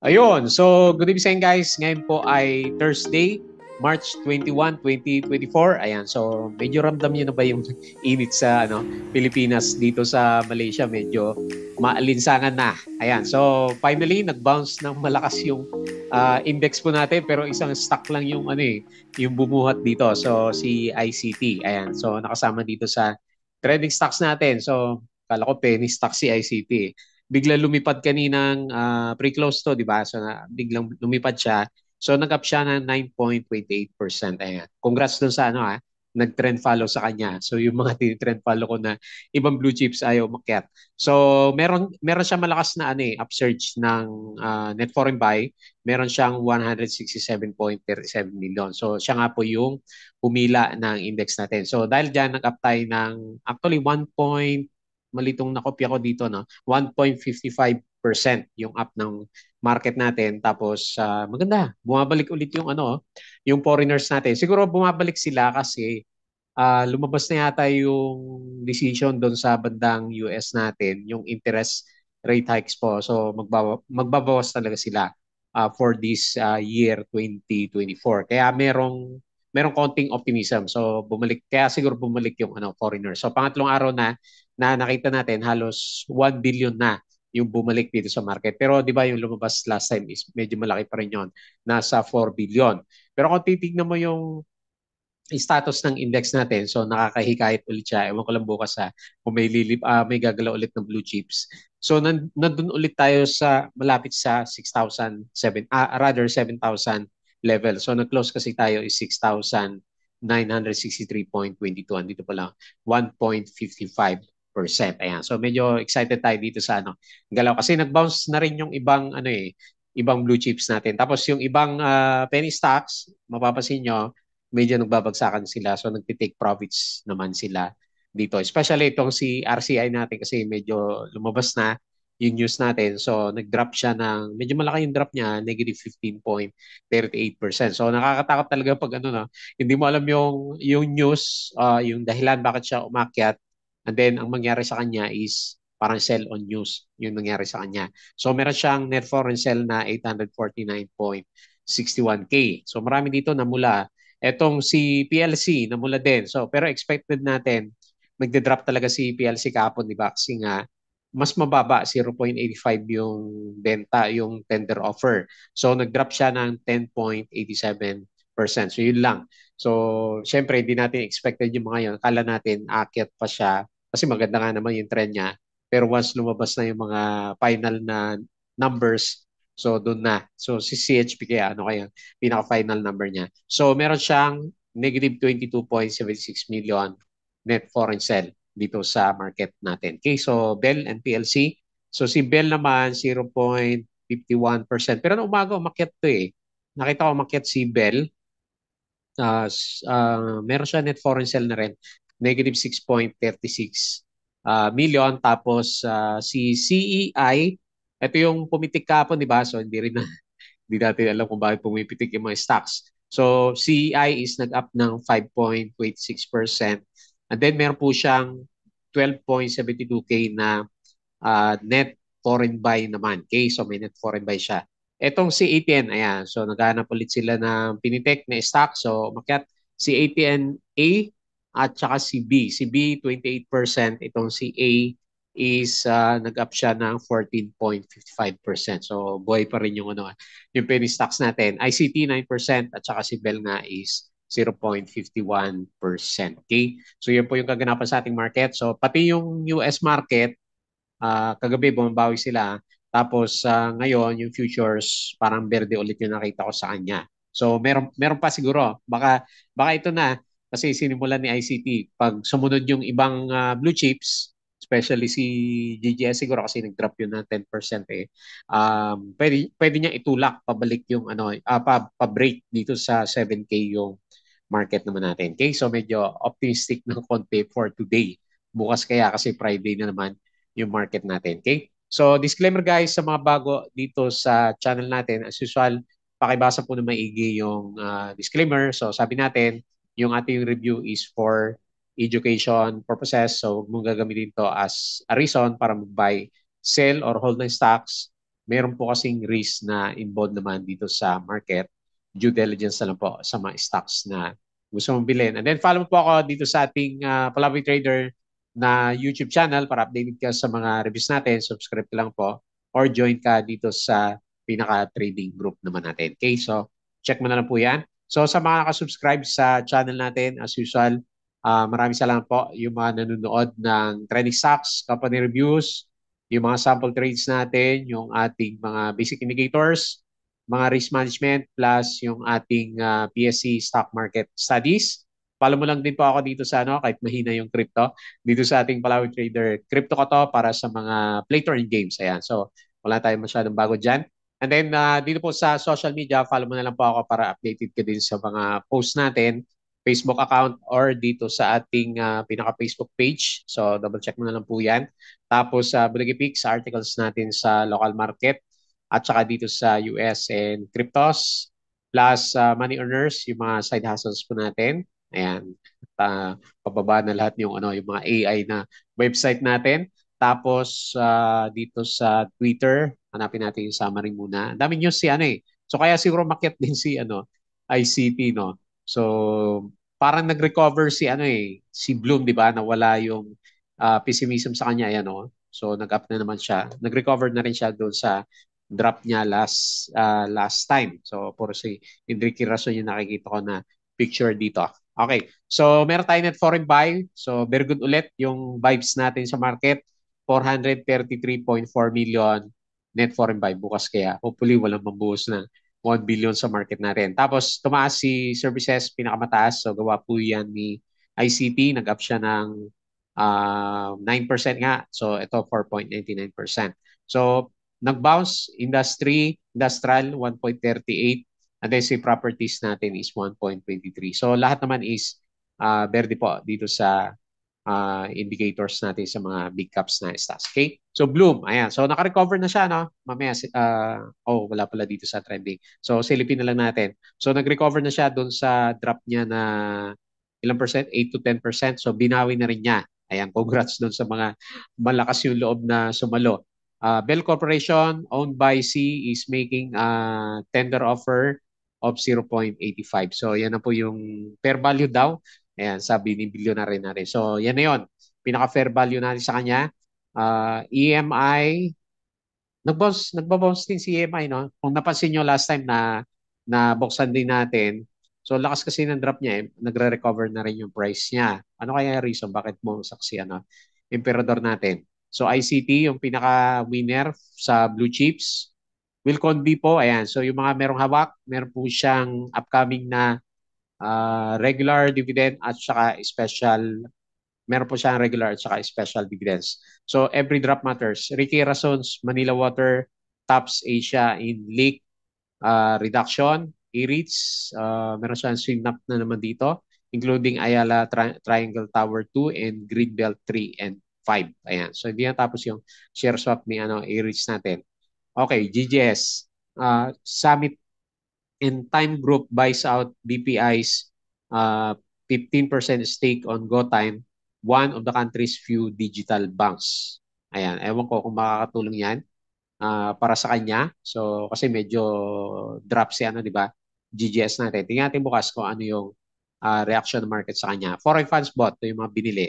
Ayun. So, good evening guys. Ngayon po ay Thursday, March 21, 2024. Ayan. So, medyo ramdam niyo na ba yung init sa ano, Pilipinas dito sa Malaysia? Medyo maalinsangan na. Ayan. So, finally, nag-bounce ng malakas yung uh, index po natin pero isang stock lang yung ano eh, yung bumuhat dito. So, si ICT. Ayan. So, nakasama dito sa trading stocks natin. So, kala ko penny stock si ICT. Eh bigla lumipad kaninang uh, ah, pre-close to, di ba? So na, biglang lumipad siya. So nag-up siya ng 9.28%. Ayan. Congrats dun sa ano ha, ah, nag-trend follow sa kanya. So yung mga trend follow ko na ibang blue chips ayaw makyat. So meron meron siya malakas na ano eh, upsurge ng uh, net foreign buy. Meron siyang 167.37 million. So siya nga po yung pumila ng index natin. So dahil diyan nag-up tayo ng actually 1 malitong nakopya ko dito, no? 1.55% yung up ng market natin. Tapos, uh, maganda, bumabalik ulit yung ano, yung foreigners natin. Siguro bumabalik sila kasi uh, lumabas na yata yung decision doon sa bandang US natin, yung interest rate hikes po. So, magbawa- magbabawas talaga sila uh, for this uh, year 2024. Kaya merong merong konting optimism. So bumalik kaya siguro bumalik yung ano foreigners. So pangatlong araw na na nakita natin halos 1 billion na yung bumalik dito sa market. Pero di ba yung lumabas last time is medyo malaki pa rin yun. Nasa 4 billion. Pero kung titignan mo yung status ng index natin, so nakakahikayat ulit siya. Ewan ko lang bukas ha, kung may, lilip, uh, ah, may gagalaw ulit ng blue chips. So nan, nandun ulit tayo sa malapit sa 6,000, uh, ah, rather 7,000 level. So nag-close kasi tayo is 6,963.22. Andito pa lang, 1.55 Ayan. So medyo excited tayo dito sa ano, galaw kasi nag-bounce na rin yung ibang ano eh, ibang blue chips natin. Tapos yung ibang uh, penny stocks, mapapansin nyo, medyo nagbabagsakan sila. So nagte-take profits naman sila dito. Especially itong si RCI natin kasi medyo lumabas na yung news natin. So, nag-drop siya ng, medyo malaki yung drop niya, negative 15.38%. So, nakakatakot talaga pag ano, no, hindi mo alam yung, yung news, uh, yung dahilan bakit siya umakyat, And then, ang mangyari sa kanya is parang sell on news. Yun nangyari sa kanya. So, meron siyang net foreign sell na 849.61K. So, marami dito na mula. Etong si PLC na mula din. So, pero expected natin, magde-drop talaga si PLC kapon, di ba? Kasi nga, mas mababa, 0.85 yung benta, yung tender offer. So, nag-drop siya ng 10.87 percent. So yun lang. So syempre hindi natin expected yung mga yun. Akala natin aakyat pa siya kasi maganda nga naman yung trend niya. Pero once lumabas na yung mga final na numbers, so doon na. So si CHP kaya ano kaya pinaka-final number niya. So meron siyang negative 22.76 million net foreign sell dito sa market natin. Okay, so Bell and PLC. So si Bell naman 0.51%. Pero nung umaga umakyat to eh. Nakita ko umakyat si Bell uh, uh, meron siya net foreign sale na rin, negative 6.36 uh, ah, million. Tapos uh, si CEI, ito yung pumitik kapon, di ba? So hindi rin na, hindi natin alam kung bakit pumipitik yung mga stocks. So CEI is nag-up ng 5.86%. And then meron po siyang 12.72K na uh, net foreign buy naman. Okay, so may net foreign buy siya. Etong si ATN, ayan. So naghahanap ulit sila ng Pinitech na stock. So makiat si ATN A at saka si B. Si B 28%, itong si A is uh, nag-up siya ng 14.55%. So buhay pa rin yung ano, yung penny stocks natin. ICT 9% at saka si Bell nga is 0.51%. Okay? So yun po yung kaganapan sa ating market. So pati yung US market, uh, kagabi bumabawi sila tapos uh, ngayon, yung futures, parang berde ulit yung nakita ko sa kanya. So meron meron pa siguro. Baka baka ito na kasi sinimulan ni ICT pag sumunod yung ibang uh, blue chips, especially si GGS siguro kasi nag-drop yun ng 10% eh. Um pwede pwede niya itulak pabalik yung ano uh, ah, pa, pa-break dito sa 7k yung market naman natin. Okay, so medyo optimistic ng konti for today. Bukas kaya kasi Friday na naman yung market natin. Okay? So disclaimer guys sa mga bago dito sa channel natin, as usual, pakibasa po na maigi yung uh, disclaimer. So sabi natin, yung ating review is for education purposes. So huwag mong gagamitin to as a reason para mag-buy, sell, or hold ng stocks. Meron po kasing risk na involved naman dito sa market. Due diligence na lang po sa mga stocks na gusto mong bilhin. And then follow mo po ako dito sa ating uh, ah, Palawi Trader na YouTube channel para updated ka sa mga reviews natin. Subscribe ka lang po or join ka dito sa pinaka-trading group naman natin. Okay, so check mo na lang po yan. So sa mga nakasubscribe sa channel natin, as usual, uh, maraming salamat po yung mga nanonood ng Trading stocks, company reviews, yung mga sample trades natin, yung ating mga basic indicators, mga risk management, plus yung ating uh, ah, PSC stock market studies. Follow mo lang din po ako dito sa ano, kahit mahina yung crypto, dito sa ating Palawi Trader. Crypto ko to para sa mga play to earn games. Ayan. So, wala tayong masyadong bago dyan. And then, uh, dito po sa social media, follow mo na lang po ako para updated ka din sa mga posts natin, Facebook account, or dito sa ating uh, pinaka-Facebook page. So, double-check mo na lang po yan. Tapos, uh, ah, Bulagi Peaks, articles natin sa local market at saka dito sa US and cryptos, plus uh, money earners, yung mga side hustles po natin. Ayan. Uh, pababa na lahat yung, ano, yung mga AI na website natin. Tapos uh, dito sa Twitter, hanapin natin yung summary muna. Ang dami news si ano eh. So kaya siguro makiat din si ano, ICT no. So parang nag-recover si ano eh, si Bloom 'di ba? na wala yung uh, pessimism sa kanya ayan no. So nag-up na naman siya. Nag-recover na rin siya doon sa drop niya last uh, last time. So puro si Enrique Rason yung nakikita ko na picture dito. Okay. So, meron tayo net foreign buy. So, very good ulit yung vibes natin sa market. 433.4 million net foreign buy bukas kaya hopefully walang mabuhos ng 1 billion sa market natin. Tapos tumaas si services pinakamataas so gawa po yan ni ICT nag-up siya ng uh, ah, 9% nga. So ito 4.99%. So nag-bounce industry industrial 1.38 And then si properties natin is 1.23. So lahat naman is uh, verde po dito sa uh, indicators natin sa mga big caps na stocks. Okay? So Bloom, ayan. So naka-recover na siya, no? Mamaya, uh, oh, wala pala dito sa trending. So silipin na lang natin. So nag-recover na siya doon sa drop niya na ilang percent? 8 to 10 percent. So binawi na rin niya. Ayan, congrats doon sa mga malakas yung loob na sumalo. Uh, Bell Corporation, owned by C, is making a tender offer of 0.85. So yan na po yung fair value daw. Ayan, sabi ni billionaire na rin. So yan na yun. Pinaka-fair value natin sa kanya. Uh, ah, EMI, nag-bounce, nagbabounce din si EMI. No? Kung napansin nyo last time na na buksan din natin, so lakas kasi ng drop niya, eh, nagre-recover na rin yung price niya. Ano kaya yung reason bakit mo saksi ano, emperador natin? So ICT, yung pinaka-winner sa blue chips, Wilcon B po, ayan. So yung mga merong hawak, meron po siyang upcoming na uh, regular dividend at saka special meron po siyang regular at saka special dividends. So every drop matters. Ricky Rasons, Manila Water, tops Asia in leak uh, ah, reduction. E-REITs, uh, meron siyang swing up na naman dito including Ayala Tri- Triangle Tower 2 and Grid 3 and 5. Ayan. So hindi na tapos yung share swap ni ano, A-REITs natin. Okay, GGS. Uh, summit in Time Group buys out BPI's uh, 15% stake on GoTime, one of the country's few digital banks. Ayan, ewan ko kung makakatulong yan uh, para sa kanya. So, kasi medyo drop si ano, di ba? GGS natin. Tingnan natin bukas kung ano yung uh, reaction ng market sa kanya. Foreign funds bought, ito yung mga binili.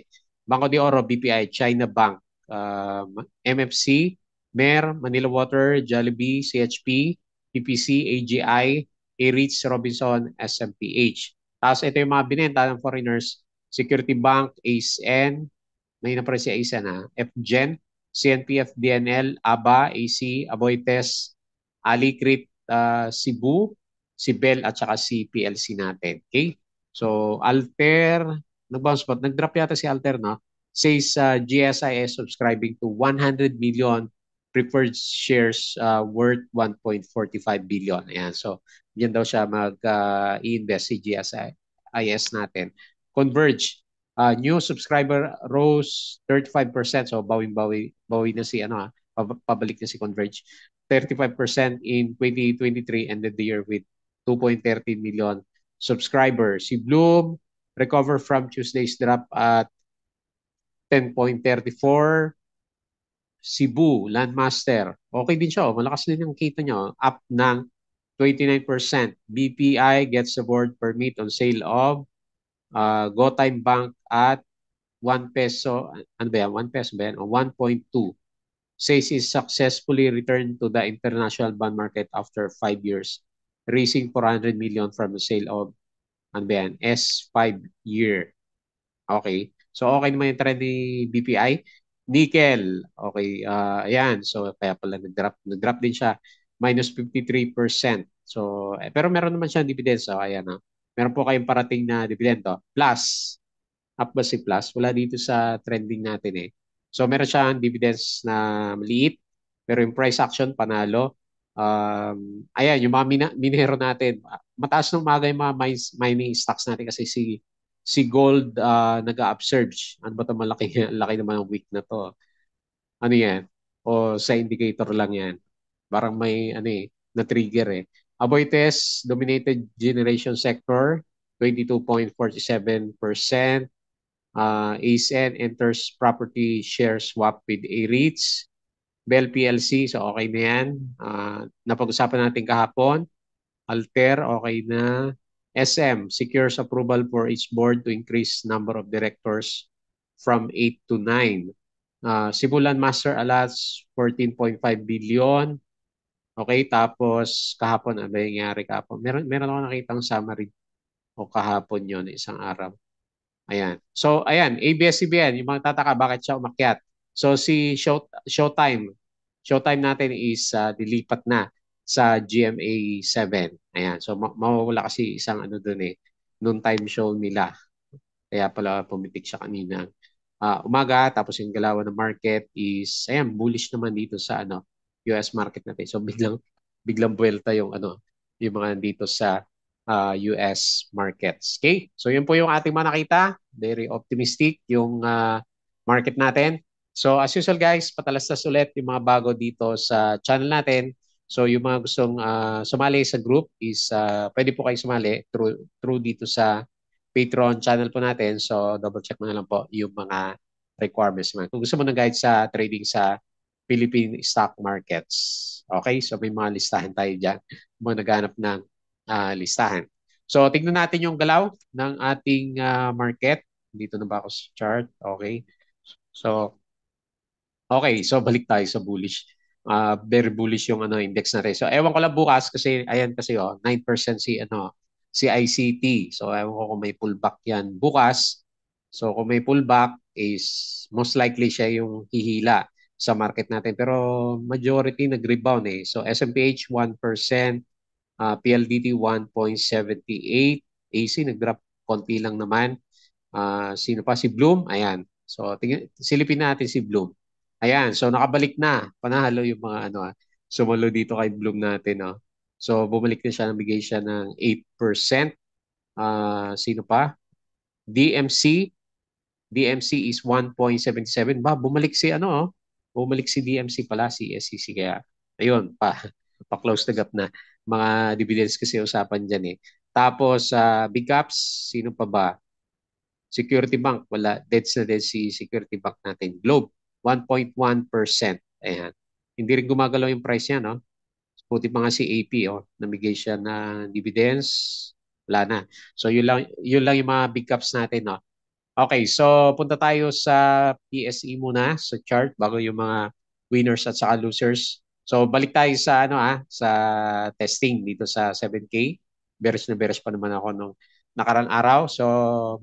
Banco de Oro, BPI, China Bank, uh, um, MFC, MER, Manila Water, Jollibee, CHP, PPC, AGI, A-Reach, Robinson, SMPH. Tapos ito yung mga binenta ng foreigners, Security Bank, ACN, may na pa rin si ACN ha, FGen, CNPF, DNL, ABA, AC, Aboites, Alicrit, uh, Cebu, Sibel, at saka si PLC natin. Okay? So, Alter, nag-bounce back. Nag-drop yata si Alter, no? Says uh, ah, GSIS subscribing to 100 million preferred shares uh, worth 1.45 billion. Ayan. So, diyan daw siya mag invest uh, si GSIS natin. Converge, uh, new subscriber rose 35%. So, bawing-bawi bawi na si, ano, ah, pabalik na si Converge. 35% in 2023 ended the year with 2.13 million subscribers. Si Bloom recover from Tuesday's drop at 10.34 Cebu, Landmaster. Okay din siya. Oh. Malakas din yung kita niya. Oh. Up ng 29%. BPI gets a board permit on sale of uh, GoTime Bank at 1 peso. Ano ba yan? 1 peso ba yan? O 1.2. Says is successfully returned to the international bond market after 5 years, raising 400 million from the sale of ano ba yan? S5 year. Okay. So okay naman yung trend ni BPI. Nickel, okay, uh, ayan. So, kaya pala nag-drop, nag-drop din siya. Minus 53%. So, eh, pero meron naman siyang dividends. So, ayan Oh. Meron po kayong parating na dividend. dividendo. Plus, up ba si plus? Wala dito sa trending natin eh. So, meron siyang dividends na maliit. Pero yung price action, panalo. Um, ayan, yung mga min- minero natin. Mataas ng mga yung mga mines, mining stocks natin kasi si si Gold uh, ah, nag-upsurge. Ano ba 'to malaki laki naman ng week na 'to. Ano 'yan? O sa indicator lang 'yan. Parang may ano eh, na trigger eh. Aboites dominated generation sector 22.47%. Uh, ASN enters property share swap with A-REITs. Bell PLC, so okay na yan. Uh, napag-usapan natin kahapon. Alter, okay na. SM secures approval for its board to increase number of directors from 8 to 9. Uh, ah, Sibulan Master allots 14.5 billion. Okay, tapos kahapon ano ba nangyari kahapon? Meron meron ako nakitang summary o kahapon 'yon isang araw. Ayan. So ayan, ABS-CBN, yung mga tataka bakit siya umakyat. So si show, Showtime, Showtime natin is uh, ah, dilipat na sa GMA 7. Ayan. So ma- mawawala kasi isang ano doon eh noon time show nila. Kaya pala pumitik siya kanina. Uh, umaga tapos yung galawan ng market is ayan bullish naman dito sa ano US market natin. So biglang biglang buwelta yung ano yung mga dito sa uh, ah, US markets. Okay? So yun po yung ating mga nakita. Very optimistic yung uh, market natin. So as usual guys, patalastas ulit yung mga bago dito sa channel natin. So yung mga gustong uh, sumali sa group is uh, pwede po kayo sumali through, through dito sa Patreon channel po natin. So double check mo na lang po yung mga requirements man. Kung gusto mo ng guide sa trading sa Philippine stock markets. Okay? So may mga listahan tayo diyan. Mo naghanap ng uh, listahan. So tingnan natin yung galaw ng ating uh, market. Dito na ba ako sa chart? Okay. So, okay. So balik tayo sa bullish uh, very bullish yung ano index na rin. So ewan ko lang bukas kasi ayan kasi oh 9% si ano si ICT. So ewan ko kung may pullback yan bukas. So kung may pullback is most likely siya yung hihila sa market natin. Pero majority nag-rebound eh. So SMPH 1%, uh, PLDT 1.78, AC nag-drop konti lang naman. Uh, sino pa? Si Bloom, ayan. So tingin, silipin natin si Bloom. Ayan, so nakabalik na. Panahalo yung mga ano ah. Sumalo dito kay Bloom natin no. Oh. So bumalik na siya, nabigay siya ng 8%. Uh, ah, sino pa? DMC. DMC is 1.77. Ba, bumalik si ano oh. Bumalik si DMC pala, si SEC. Kaya ayun, pa, pa-close the gap na. Mga dividends kasi usapan dyan eh. Tapos uh, big caps, sino pa ba? Security Bank, wala. Deads na dead si Security Bank natin. Globe, 1.1%. Ayan. Hindi rin gumagalaw yung price niya, no? Buti pa nga si AP, oh, namigay siya na dividends, wala na. So yun lang, yun lang yung mga big caps natin, no? Okay, so punta tayo sa PSE muna, sa chart, bago yung mga winners at saka losers. So balik tayo sa ano ah, sa testing dito sa 7K. Beres na beres pa naman ako nung nakarang araw. So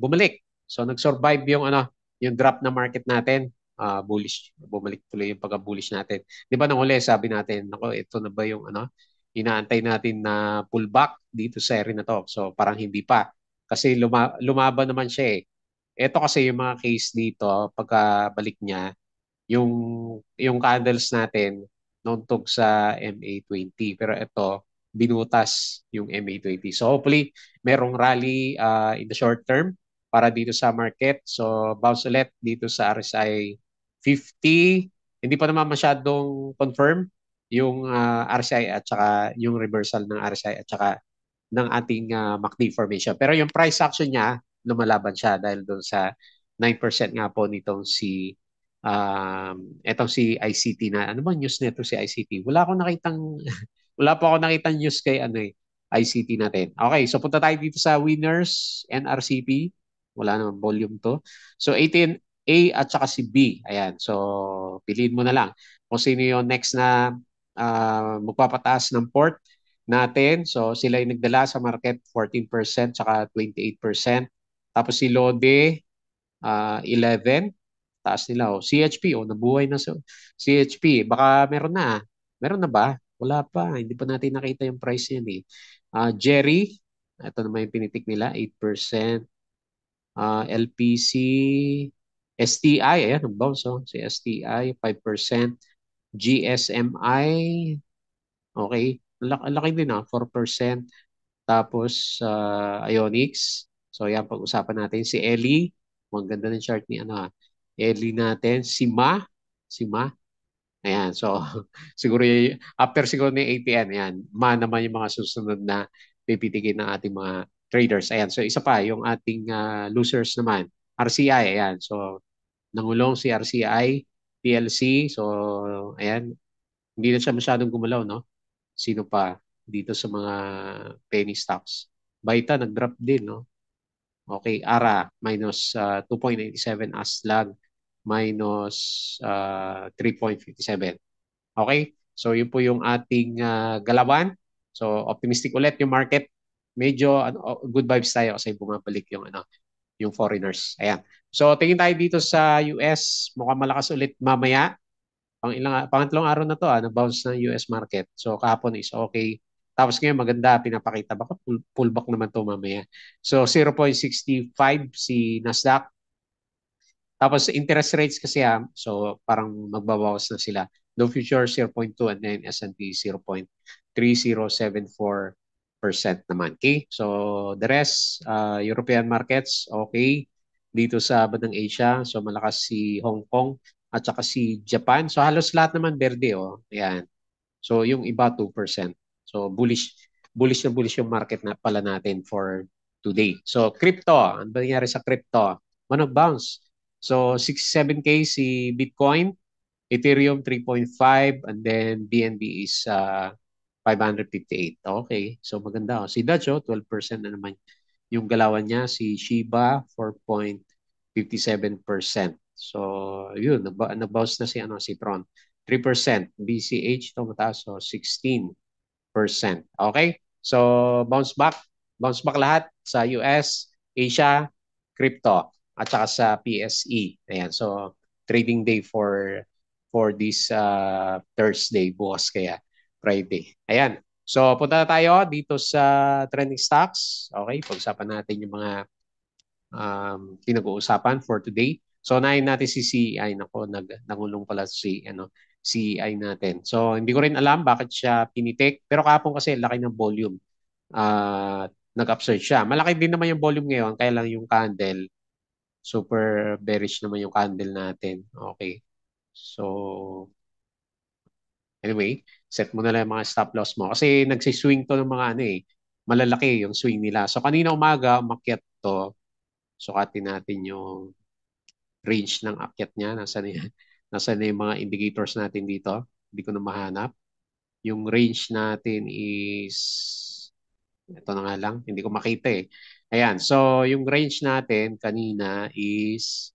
bumalik. So nag-survive yung ano, yung drop na market natin uh, bullish, bumalik tuloy yung pagka-bullish natin. 'Di ba nung uli sabi natin, nako ito na ba yung ano, inaantay natin na pullback dito sa area na to. So parang hindi pa kasi luma- lumaban naman siya eh. Ito kasi yung mga case dito pagkabalik niya yung yung candles natin nuntog sa MA20 pero ito binutas yung MA20. So hopefully merong rally uh, in the short term para dito sa market. So bounce ulit dito sa RSI 50. Hindi pa naman masyadong confirm yung uh, ah, RCI at saka yung reversal ng RSI at saka ng ating uh, MACD formation. Pero yung price action niya, lumalaban siya dahil doon sa 9% nga po nitong si um, etong si ICT na ano ba news nito si ICT? Wala akong nakitang wala pa ako nakitang news kay ano eh, ICT natin. Okay, so punta tayo dito sa winners NRCP. Wala naman volume to. So 18 A at saka si B. Ayan. So, piliin mo na lang kung sino yung next na uh, magpapataas ng port natin. So, sila yung nagdala sa market 14% saka 28%. Tapos si Lode, uh, ah, 11. Taas nila. Oh. CHP, oh, nabuhay na sa CHP. Baka meron na. Ah. Meron na ba? Wala pa. Hindi pa natin nakita yung price yan eh. Uh, Jerry, ito naman yung pinitik nila, 8%. Uh, LPC, STI, ayan, nag-bounce oh. Si STI, 5%. GSMI, okay, laki, laki din ah, 4%. Tapos, uh, ah, Ionix. So, ayan, pag-usapan natin. Si Ellie, maganda ng chart ni ano ah. natin. Si Ma, si Ma. Ayan, so siguro yung, after siguro ni ATN, ayan, Ma naman yung mga susunod na pipitikin ng ating mga traders. Ayan, so isa pa, yung ating uh, losers naman. RCI, ayan. So, nangulong si RCI, PLC. So, ayan. Hindi na siya masyadong gumalaw, no? Sino pa dito sa mga penny stocks? Baita, nag-drop din, no? Okay, ARA, minus uh, 2.87. ASLAG, minus uh, ah, 3.57. Okay? So, yun po yung ating uh, galawan. So, optimistic ulit yung market. Medyo ano, oh, good vibes tayo kasi bumabalik yung ano, yung foreigners. Ayan. So tingin tayo dito sa US, mukhang malakas ulit mamaya. Pang ilang pangatlong araw na to, ah, na-bounce ng US market. So kahapon is okay. Tapos ngayon maganda, pinapakita ba pullback naman to mamaya. So 0.65 si Nasdaq. Tapos interest rates kasi ah, so parang magbabawas na sila. No future 0.2 and then S&P 0.3074 percent naman. Okay? So, the rest, uh, European markets, okay. Dito sa Badang Asia, so malakas si Hong Kong at saka si Japan. So, halos lahat naman berde, Oh. Ayan. So, yung iba 2%. So, bullish bullish na bullish yung market na pala natin for today. So, crypto. Ano ba nangyari sa crypto? One bounce. So, 67K si Bitcoin. Ethereum 3.5 and then BNB is uh, 558. Okay. So maganda. Oh. Si Dacho, 12% na naman yung galawan niya. Si Shiba, 4.57%. So, yun. Nab- nabounce na si, ano, si Tron. 3%. BCH, ito mataas. So, 16%. Okay? So, bounce back. Bounce back lahat sa US, Asia, crypto, at saka sa PSE. Ayan. So, trading day for for this uh, Thursday, bukas kaya. Friday. Ayan. So, punta na tayo dito sa trending stocks. Okay, pag-usapan natin yung mga um, pinag-uusapan for today. So, nain natin si CI. Nako, nag, nangulong pala si ano, CI natin. So, hindi ko rin alam bakit siya pinitik. Pero kahapon kasi laki ng volume. Uh, ah, nag-upsurge siya. Malaki din naman yung volume ngayon. Kaya lang yung candle, super bearish naman yung candle natin. Okay. So, Anyway, set mo na lang mga stop loss mo. Kasi nagsiswing to ng mga ano eh, malalaki yung swing nila. So kanina umaga, umakyat to. Sukatin natin yung range ng akyat niya. Nasaan na, nasa na yung mga indicators natin dito. Hindi ko na mahanap. Yung range natin is... Ito na nga lang. Hindi ko makita eh. Ayan. So, yung range natin kanina is...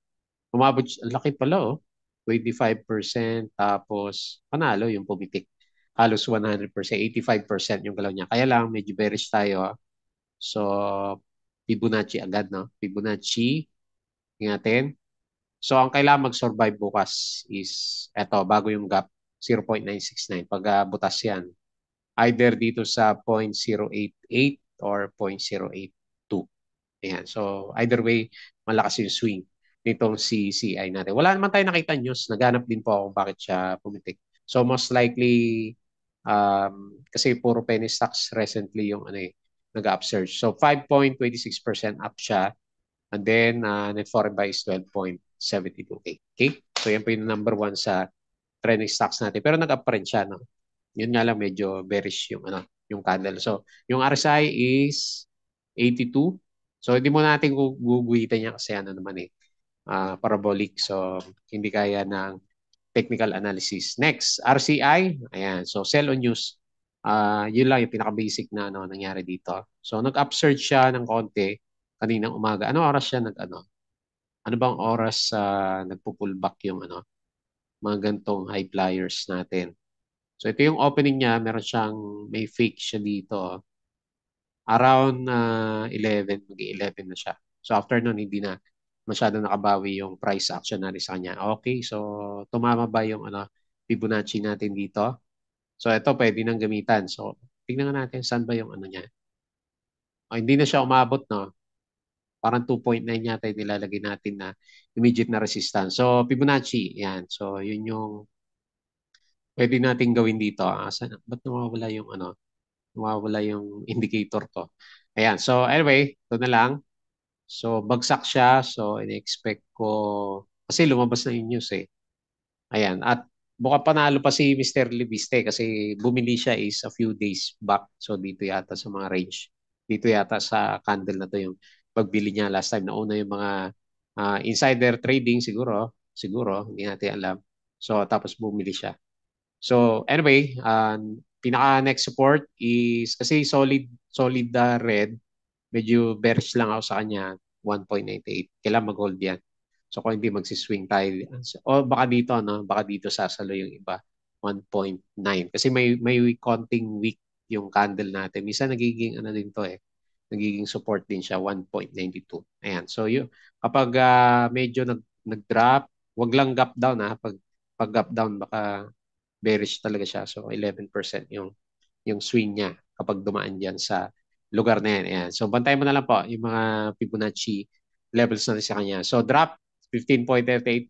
Umabot, laki pala oh. 25%, tapos panalo yung pumitik. Halos 100%, 85% yung galaw niya. Kaya lang, medyo bearish tayo. Ah. So, Fibonacci agad, no? Fibonacci, ingatin. So, ang kailangan mag-survive bukas is, eto, bago yung gap, 0.969. Pag uh, butas yan, either dito sa 0.088 or 0.082. Ayan. So, either way, malakas yung swing nitong si CI natin. Wala naman tayo nakita news. Naghanap din po ako bakit siya pumitik. So most likely, um, kasi puro penny stocks recently yung ano eh, nag-upsurge. So 5.26% up siya. And then, uh, net foreign buy is 12.72K. Okay? So yan po yung number one sa trending stocks natin. Pero nag-up rin siya. No? Yun nga lang, medyo bearish yung, ano, yung candle. So yung RSI is 82. So hindi mo natin guguhitan niya kasi ano naman eh uh, parabolic. So, hindi kaya ng technical analysis. Next, RCI. Ayan. So, sell on use. Uh, yun lang yung pinaka-basic na ano, nangyari dito. So, nag-upsurge siya ng konti kaninang umaga. Ano oras siya nag ano? Ano bang oras uh, nagpo-pullback yung ano? Mga gantong high flyers natin. So, ito yung opening niya. Meron siyang, may fake siya dito. Oh. Around uh, 11, mag-11 na siya. So, after nun, hindi na masyado nakabawi yung price action natin sa kanya. Okay, so tumama ba yung ano, Fibonacci natin dito? So ito pwede nang gamitan. So tingnan natin saan ba yung ano niya. Oh, hindi na siya umabot, no? Parang 2.9 yata yung nilalagay natin na immediate na resistance. So Fibonacci, yan. So yun yung pwede natin gawin dito. Ah, saan, ba't nawawala yung ano? Nawawala yung indicator ko. Ayan. So anyway, ito na lang. So, bagsak siya. So, in-expect ko, kasi lumabas na yung news eh. Ayan. At baka panalo pa si Mr. Libiste kasi bumili siya is eh, a few days back. So, dito yata sa mga range. Dito yata sa candle na to yung pagbili niya last time. Nauna yung mga uh, insider trading siguro. Siguro, hindi natin alam. So, tapos bumili siya. So, anyway, uh, pinaka next support is kasi solid solid uh, red medyo bearish lang ako sa kanya 1.98. Kailangan mag-hold yan. So kung hindi magsiswing tayo. O baka dito, no? baka dito sasalo yung iba. 1.9. Kasi may, may counting weak yung candle natin. Minsan nagiging ano din to eh. Nagiging support din siya 1.92. Ayan. So yun, kapag uh, medyo nag nag-drop, wag lang gap down ha. Ah. Pag pag gap down baka bearish talaga siya. So 11% yung yung swing niya kapag dumaan diyan sa lugar na yan. Ayan. So, bantayan mo na lang po yung mga Fibonacci levels natin sa kanya. So, drop 15.38%,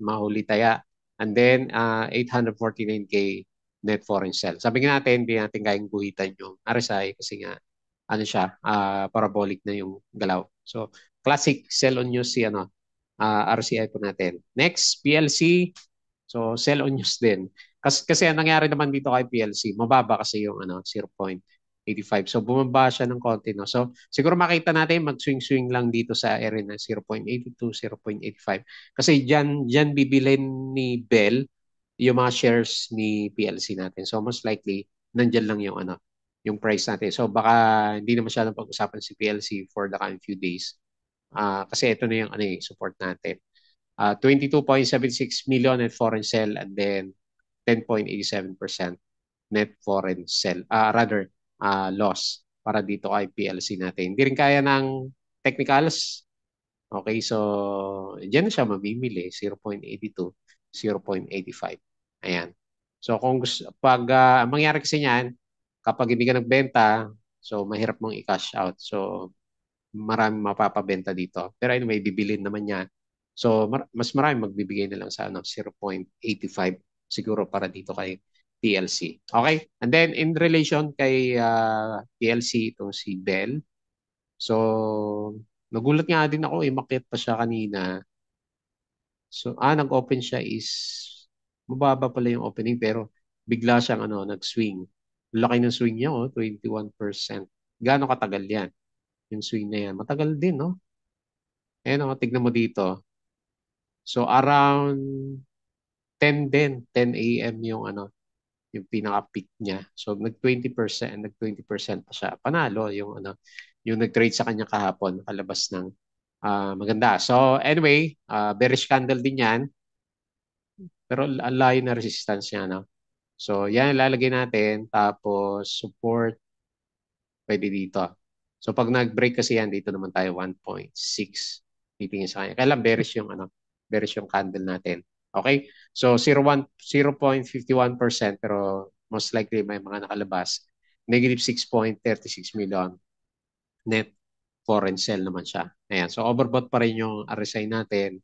mahuli taya. And then, uh, ah, 849K net foreign sell. Sabi nga natin, hindi natin kayang buhitan yung RSI kasi nga, ano siya, uh, parabolic na yung galaw. So, classic sell on news si ano, uh, ah, RCI po natin. Next, PLC. So, sell on news din. Kasi, kasi ang nangyari naman dito kay PLC, mababa kasi yung ano, 0.5 85. So bumaba siya ng konti. No? So siguro makita natin mag-swing-swing lang dito sa area na 0.82, 0.85. Kasi dyan, dyan bibilin ni Bell yung mga shares ni PLC natin. So most likely, nandyan lang yung ano, yung price natin. So baka hindi na masyadong pag-usapan si PLC for the coming few days. Uh, kasi ito na yung ano, yung eh, support natin. Uh, ah, 22.76 million at foreign sell and then 10.87% net foreign sell. Uh, rather, uh, loss para dito kay PLC natin. Hindi rin kaya ng technicals. Okay, so dyan siya mamimili, 0.82, 0.85. Ayan. So kung gusto, pag uh, mangyari kasi niyan, kapag hindi ka nagbenta, so mahirap mong i-cash out. So marami mapapabenta dito. Pero anyway, bibilin naman niya. So mar- mas marami magbibigay na lang sa ano, 0.85 siguro para dito kay TLC. Okay? And then in relation kay uh, ah, TLC itong si Bell. So nagulat nga din ako eh makit pa siya kanina. So ah nag-open siya is mababa pala yung opening pero bigla siyang ano nag-swing. Laki ng swing niya oh, 21%. Gaano katagal 'yan? Yung swing na 'yan. Matagal din, no? Eh oh, no, tignan mo dito. So around 10 din, 10 AM yung ano, yung pinaka-peak niya. So nag-20%, nag-20% pa siya. Panalo yung ano, yung nag-trade sa kanya kahapon, kalabas ng uh, maganda. So anyway, uh, bearish candle din 'yan. Pero ang layo na resistance niya, no? So yan ilalagay natin tapos support pwede dito. So pag nag-break kasi yan dito naman tayo 1.6 titingin sa kanya. Kailan bearish yung ano, bearish yung candle natin. Okay? So 0.51% pero most likely may mga nakalabas. Negative 6.36 million net foreign sell naman siya. Ayan. So overbought pa rin yung RSI natin.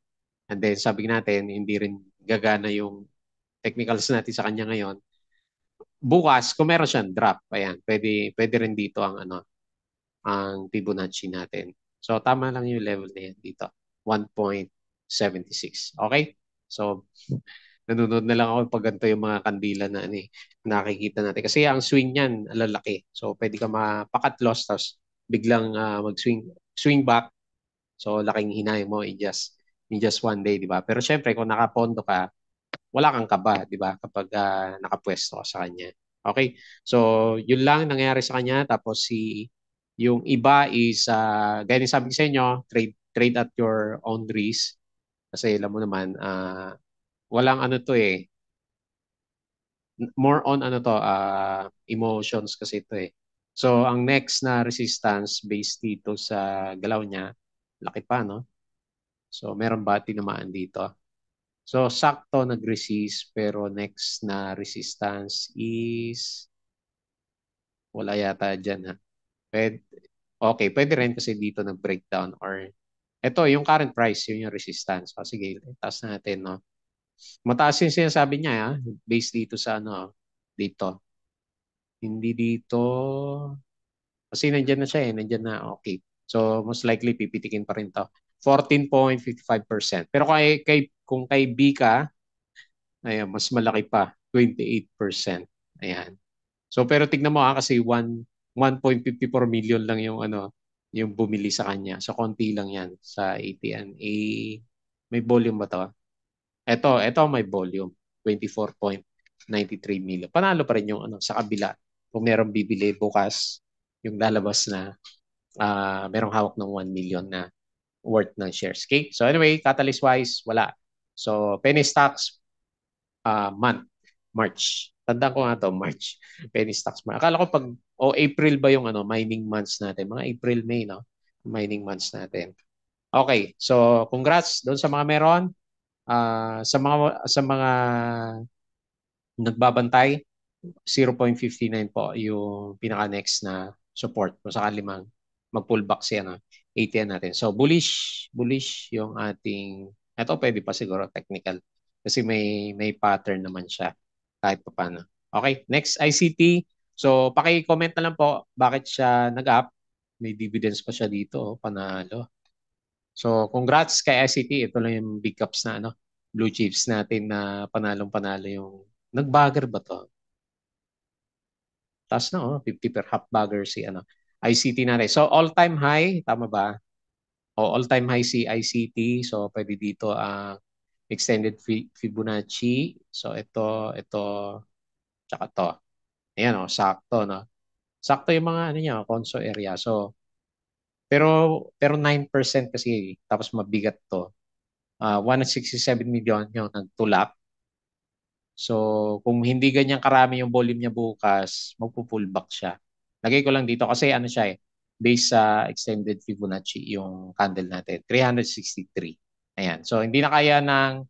And then sabi natin, hindi rin gagana yung technicals natin sa kanya ngayon. Bukas, kung meron siyang drop, ayan, pwede, pwede rin dito ang ano, ang Fibonacci natin. So tama lang yung level na yan dito, 1.76. Okay? So, nanonood na lang ako pag ganito yung mga kandila na ni ano eh, nakikita natin. Kasi ang swing niyan, lalaki. So, pwede ka mapakat loss tapos biglang uh, mag-swing swing back. So, laking hinay mo in just, in just one day, di ba? Pero syempre, kung nakapondo ka, wala kang kaba, di ba? Kapag uh, nakapwesto ka sa kanya. Okay? So, yun lang nangyari sa kanya. Tapos si yung iba is, uh, ah, ganyan sabi ko sa inyo, trade, trade at your own risk. Kasi alam mo naman, uh, walang ano to eh. More on ano to, uh, emotions kasi to eh. So hmm. ang next na resistance based dito sa galaw niya, laki pa no? So meron bati naman dito? So sakto nag-resist pero next na resistance is wala yata diyan ha. Pwede, okay, pwede rin kasi dito nag-breakdown or ito, yung current price, yun yung resistance. O, sige, taas natin, no? Mataas yung sinasabi niya, ha? Ah. based dito sa ano, dito. Hindi dito. Kasi nandyan na siya eh, nandyan na, okay. So, most likely, pipitikin pa rin to. 14.55%. Pero kay, kay, kung kay B ka, ayan, mas malaki pa, 28%. Ayan. So, pero tignan mo ha, ah, kasi 1, 1.54 million lang yung ano, yung bumili sa kanya. So, konti lang yan sa ATNA. May volume ba to? Ito, ah? ito may volume. 24.93 million. Panalo pa rin yung ano, sa kabila. Kung merong bibili bukas, yung lalabas na uh, merong hawak ng 1 million na worth ng shares. Okay? So anyway, catalyst-wise, wala. So penny stocks, uh, month, March. Tanda ko nga to, March. Penny stocks market. Akala ko pag, o oh, April ba yung ano, mining months natin? Mga April, May, no? Mining months natin. Okay, so congrats doon sa mga meron. Uh, sa mga sa mga nagbabantay 0.59 po yung pinaka next na support kung sakali mag mag-pull back siya ano, na ATN natin. So bullish bullish yung ating ito pwede pa siguro technical kasi may may pattern naman siya kahit pa paano. Okay, next ICT. So paki-comment na lang po bakit siya nag-up. May dividends pa siya dito, oh, panalo. So congrats kay ICT. Ito lang yung big cups na ano, blue chips natin na panalong-panalo yung nag-bagger ba to? Tas na oh, 50 per half bagger si ano, ICT na rin. So all-time high, tama ba? O all-time high si ICT. So pwede dito ang uh, extended Fibonacci. So ito, ito, tsaka to. Ayan o, oh, sakto no. Sakto yung mga ano niya, console area. So pero pero 9% kasi tapos mabigat to. Uh, ah, 167 million yung nagtulak. So kung hindi ganyan karami yung volume niya bukas, magpo-pullback siya. Lagay ko lang dito kasi ano siya eh, based sa extended Fibonacci yung candle natin, 363. Ayan. So, hindi na kaya ng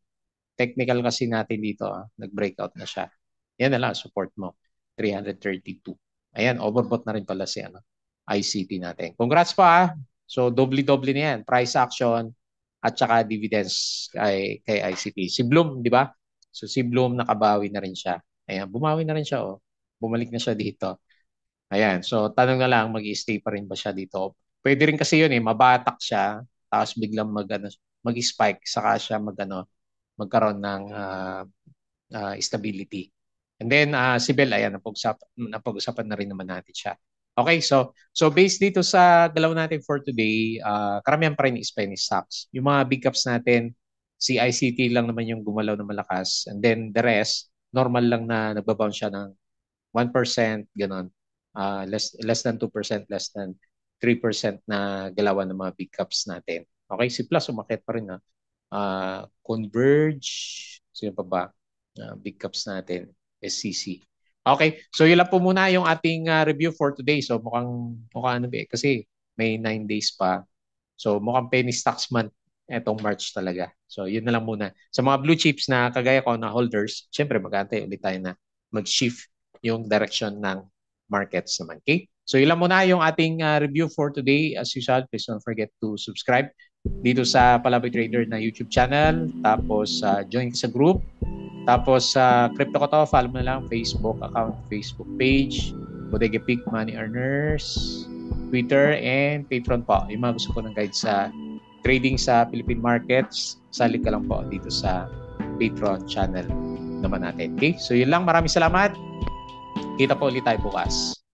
technical kasi natin dito. Ah. Nag-breakout na siya. Yan na lang, support mo. 332. Ayan, overbought na rin pala si ano, ICT natin. Congrats pa. Ah. So, doble-doble na yan. Price action at saka dividends kay, kay ICT. Si Bloom, di ba? So, si Bloom nakabawi na rin siya. Ayan, bumawi na rin siya. Oh. Bumalik na siya dito. Ayan, so tanong na lang, mag-stay pa rin ba siya dito? Pwede rin kasi yun eh, mabatak siya, tapos biglang mag, ano, mag-spike saka siya magano magkaroon ng uh, uh, stability. And then uh, ah, si Bell ayan napag-usapan napag-usapan na rin naman natin siya. Okay, so so based dito sa galaw natin for today, uh, karamihan pa rin is penny stocks. Yung mga big caps natin, si ICT lang naman yung gumalaw na malakas and then the rest normal lang na nagbabounce siya ng 1%, ganun. Uh, less, less than 2%, less than 3% na galawan ng mga big caps natin. Okay, C++ umakyat pa rin ha. Uh, ah, Converge, sino pa ba? Uh, big caps natin, SCC. Okay, so yun lang po muna yung ating uh, review for today. So mukhang, mukhang ano ba eh, kasi may 9 days pa. So mukhang penny stocks month etong March talaga. So yun na lang muna. Sa mga blue chips na kagaya ko na holders, syempre magantay ulit tayo na mag-shift yung direction ng markets naman. Okay? So yun lang muna yung ating uh, review for today. As usual, please don't forget to subscribe dito sa Palabay Trader na YouTube channel. Tapos, uh, join sa group. Tapos, sa uh, Crypto Ko To, follow mo na lang Facebook account, Facebook page, Bodega Peak Money Earners, Twitter, and Patreon po. Yung mga gusto ko ng guide sa trading sa Philippine markets, sali ka lang po dito sa Patreon channel naman natin. Okay? So, yun lang. Maraming salamat. Kita po ulit tayo bukas.